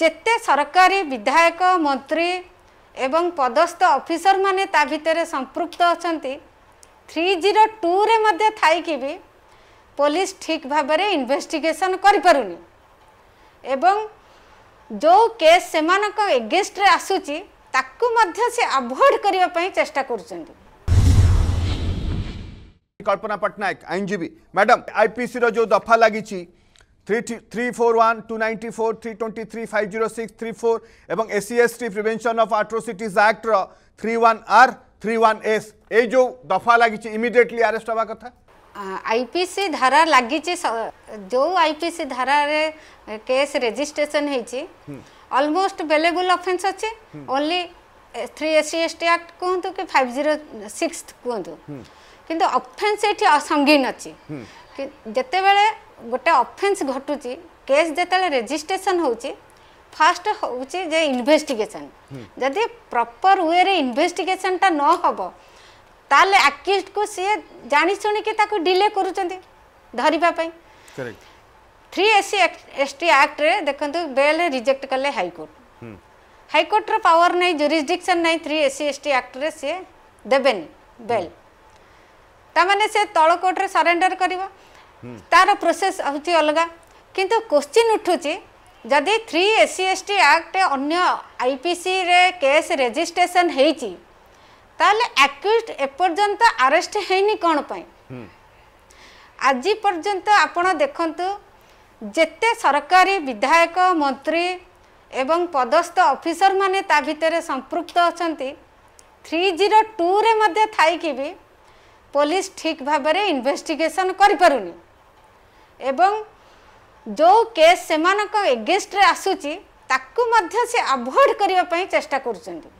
ଯେତେ ସରକାରୀ ବିଧାୟକ ମନ୍ତ୍ରୀ ଏବଂ ପଦସ୍ଥ ଅଫିସରମାନେ ତା ଭିତରେ ସମ୍ପୃକ୍ତ ଅଛନ୍ତି থ্রি জিরো টুরে মধ্যে থাইকি বি পুলিশ ঠিক ভাবে ইনভেস্টিগেসন করিপারুনি এবং যে কেস সেমানক এগেনস্টরে আসুচি তাকু মধ্যে সে আভয়েড করিবা পাই চেষ্টা করছেন কল্পনা পট্টনাক আইনজীবী ম্যাডাম আইপিসি রো যে দফা লাগিছি 341, 294, 323, 506, 34 এবং এসিএসটি প্রিভেনশন অফ আট্রোসিটিজ আক্টর three one R three one S এই যে দফা লাগিছে ইমিডিয়েটলি আরেস্ট হওয়া কথা আইপিসি ধারা লাগিছে যে আইপিসি ধারার কেস রেজিস্ট্রেশন হয়েছে অলমোস্ট বেলেগুল অফেন্স আছে only three SC ST act কুহতু কি ফাইভ জিরো সিক্স কুহতু কিন্তু অফেন্স এটি অসঙ্গীন আছে যেতবে ଗୋଟେ ଅଫେନ୍ସ ଘଟୁଛି କେସ୍ ଯେତେବେଳେ ରେଜିଷ୍ଟ୍ରେସନ୍ ହେଉଛି ଫାଷ୍ଟ ହେଉଛି ଯେ ଇନଭେଷ୍ଟିଗେସନ୍ ଯଦି ପ୍ରପର ୱେରେ ଇନଭେଷ୍ଟିଗେସନ୍ଟା ନ ହେବ ତାହେଲେ ଆକ୍ୟୁଜ୍ଡକୁ ସିଏ ଜାଣିଶୁଣିକି ତାକୁ ଡିଲେ କରୁଛନ୍ତି ଧରିବା ପାଇଁ থ্রি এসি এসটি আক্টরে দেখুন বেল রিজেক্ট কলে হাইকোর্ট হাইকোর্টর পাওয়ার নাই জুরিসডিকশন নাই থ্রি এসি এসটি আক্টরে সি দেবেনি বেল তার মানে সে তল কোর্টরে সরেন্ডর করব ତାର ପ୍ରୋସେସ୍ ହେଉଛି ଅଲଗା କିନ୍ତୁ କ୍ୱଶ୍ଚିନ୍ ଉଠୁଛି ଯଦି three S C S T act ଅନ୍ୟ ଆଇ ପି ସିରେ କେସ୍ ରେଜିଷ୍ଟ୍ରେସନ୍ ହେଇଛି ତାହେଲେ ଆକ୍ୟୁଜ୍ ଏପର୍ଯ୍ୟନ୍ତ ଆରେଷ୍ଟ ହେଇନି କ'ଣ ପାଇଁ ଆଜି ପର୍ଯ୍ୟନ୍ତ ଆପଣ ଦେଖନ୍ତୁ ଯେତେ ସରକାରୀ ବିଧାୟକ ମନ୍ତ୍ରୀ ଏବଂ ପଦସ୍ଥ ଅଫିସରମାନେ ତା ଭିତରେ ସମ୍ପୃକ୍ତ ଅଛନ୍ତି ଥ୍ରୀ ଜିରୋ ଟୁରେ ମଧ୍ୟ ଥାଇକି ବି ପୋଲିସ ଠିକ୍ ଭାବରେ ଇନଭେଷ୍ଟିଗେସନ୍ କରିପାରୁନି ଏବଂ ଯେଉଁ କେସ୍ ସେମାନଙ୍କ ଏଗେନଷ୍ଟରେ ଆସୁଛି ତାକୁ ମଧ୍ୟ ସେ ଆଭଏଡ଼ କରିବା ପାଇଁ ଚେଷ୍ଟା କରୁଛନ୍ତି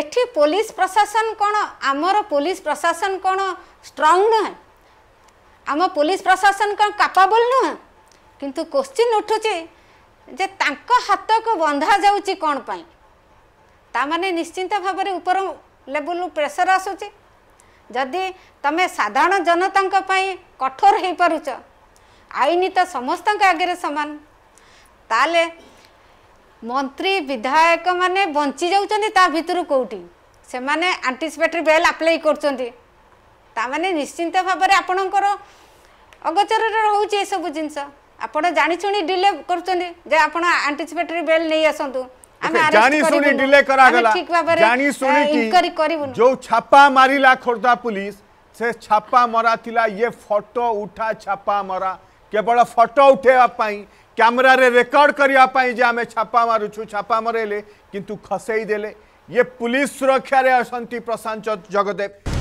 ଏଠି ପୋଲିସ ପ୍ରଶାସନ କ'ଣ ଆମର ପୋଲିସ ପ୍ରଶାସନ କ'ଣ ଷ୍ଟ୍ରଙ୍ଗ ନୁହେଁ ଆମ ପୋଲିସ ପ୍ରଶାସନ କ'ଣ କାପାବଲ୍ ନୁହେଁ କିନ୍ତୁ କୋଶ୍ଚିନ୍ ଉଠୁଛି ଯେ ତାଙ୍କ ହାତକୁ ବନ୍ଧାଯାଉଛି କ'ଣ ପାଇଁ ତାମାନେ ନିଶ୍ଚିନ୍ତ ଭାବରେ ଉପର ଲେବୁଲରୁ ପ୍ରେସର ଆସୁଛି ଯଦି ତମେ ସାଧାରଣ ଜନତାଙ୍କ ପାଇଁ କଠୋର ହେଇପାରୁଛ ଆଇନ ତ ସମସ୍ତଙ୍କ ଆଗରେ ସମାନ ତାହେଲେ ମନ୍ତ୍ରୀ ବିଧାୟକ ମାନେ ବଞ୍ଚିଯାଉଛନ୍ତି ତା ଭିତରୁ କେଉଁଠି ସେମାନେ ଆଣ୍ଟିସିପେଟରୀ ବେଲ୍ ଆପ୍ଲାଏ କରୁଛନ୍ତି ତାମାନେ ନିଶ୍ଚିନ୍ତ ଭାବରେ ଆପଣଙ୍କର ଅଗୋଚରରେ ରହୁଛି ଏସବୁ ଜିନିଷ ଆପଣ ଜାଣିଶୁଣି ଡିଲେ କରୁଛନ୍ତି ଯେ ଆପଣ ଆଣ୍ଟିସିପେଟରୀ ବେଲ୍ ନେଇ ଆସନ୍ତୁ ଜାଣି ଶୁଣି ଡିଲେ କରାଗଲା ଜାଣି ଶୁଣିକି ଯୋଉ ଛାପା ମାରିଲା ଖୋର୍ଦ୍ଧା ପୁଲିସ ସେ ଛାପା ମରା ଥିଲା ଇଏ ଫଟୋ ଉଠା ଛାପା ମରା କେବଳ ଫଟୋ ଉଠାଇବା ପାଇଁ କ୍ୟାମେରାରେ ରେକର୍ଡ କରିବା ପାଇଁ ଯେ ଆମେ ଛାପା ମାରୁଛୁ ଛାପା ମରାଇଲେ କିନ୍ତୁ ଖସେଇ ଦେଲେ ଇଏ ପୁଲିସ ସୁରକ୍ଷାରେ ଅଛନ୍ତି ପ୍ରଶାନ୍ତ ଜଗଦେବ